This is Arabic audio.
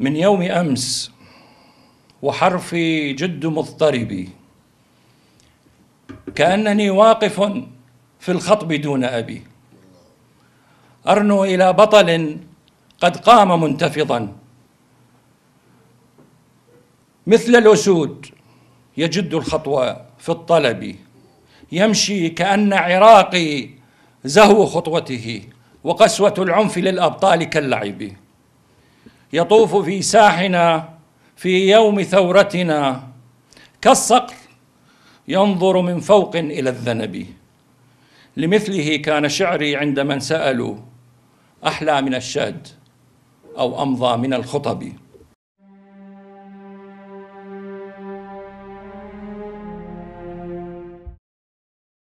من يوم أمس وحرفي جد مضطربي كأنني واقف في الخطب دون أبي أرنو إلى بطل قد قام منتفضا مثل الأسود يجد الخطوة في الطلب يمشي كأن عراقي زهو خطوته وقسوة العنف للأبطال كاللعب يطوف في ساحنا في يوم ثورتنا كالصقر ينظر من فوق الى الذنب لمثله كان شعري عندما سالوا احلى من الشاد او امضى من الخطب